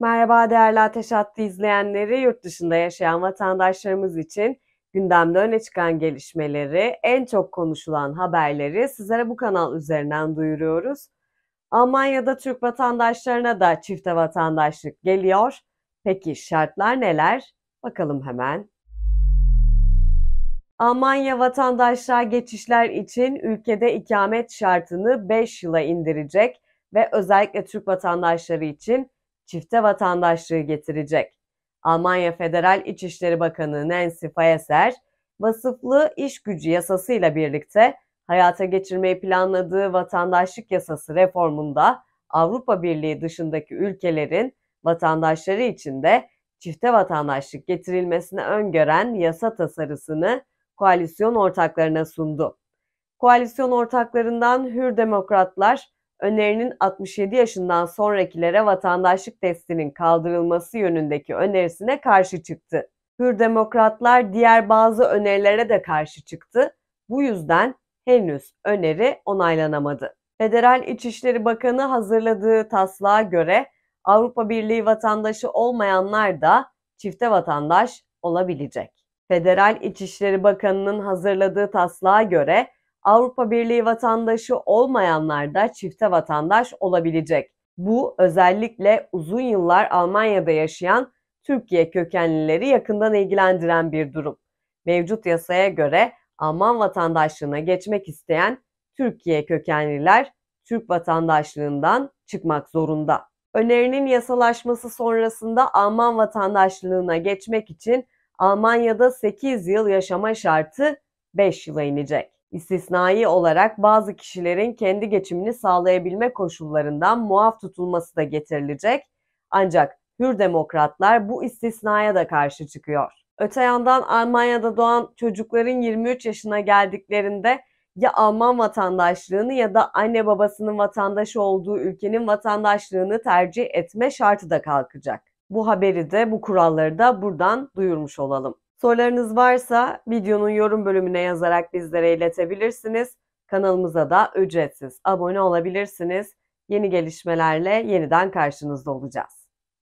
Merhaba değerli Ateş Hattı izleyenleri, yurt dışında yaşayan vatandaşlarımız için gündemde öne çıkan gelişmeleri, en çok konuşulan haberleri sizlere bu kanal üzerinden duyuruyoruz. Almanya'da Türk vatandaşlarına da çifte vatandaşlık geliyor. Peki şartlar neler? Bakalım hemen. Almanya vatandaşlığa geçişler için ülkede ikamet şartını 5 yıla indirecek ve özellikle Türk vatandaşları için çifte vatandaşlığı getirecek. Almanya Federal İçişleri Bakanı Nancy Faeser, vasıflı iş gücü yasasıyla birlikte hayata geçirmeyi planladığı vatandaşlık yasası reformunda Avrupa Birliği dışındaki ülkelerin vatandaşları için de çifte vatandaşlık getirilmesini öngören yasa tasarısını koalisyon ortaklarına sundu. Koalisyon ortaklarından Hür Demokratlar önerinin 67 yaşından sonrakilere vatandaşlık testinin kaldırılması yönündeki önerisine karşı çıktı. Hür Demokratlar diğer bazı önerilere de karşı çıktı. Bu yüzden henüz öneri onaylanamadı. Federal İçişleri Bakanı hazırladığı taslağa göre Avrupa Birliği vatandaşı olmayanlar da çifte vatandaş olabilecek. Federal İçişleri Bakanı'nın hazırladığı taslağa göre Avrupa Birliği vatandaşı olmayanlar da çifte vatandaş olabilecek. Bu özellikle uzun yıllar Almanya'da yaşayan Türkiye kökenlileri yakından ilgilendiren bir durum. Mevcut yasaya göre Alman vatandaşlığına geçmek isteyen Türkiye kökenliler Türk vatandaşlığından çıkmak zorunda. Önerinin yasalaşması sonrasında Alman vatandaşlığına geçmek için Almanya'da 8 yıl yaşama şartı 5 yıla inecek. İstisnai olarak bazı kişilerin kendi geçimini sağlayabilme koşullarından muaf tutulması da getirilecek. Ancak hür demokratlar bu istisnaya da karşı çıkıyor. Öte yandan Almanya'da doğan çocukların 23 yaşına geldiklerinde ya Alman vatandaşlığını ya da anne babasının vatandaşı olduğu ülkenin vatandaşlığını tercih etme şartı da kalkacak. Bu haberi de bu kuralları da buradan duyurmuş olalım. Sorularınız varsa videonun yorum bölümüne yazarak bizlere iletebilirsiniz. Kanalımıza da ücretsiz abone olabilirsiniz. Yeni gelişmelerle yeniden karşınızda olacağız.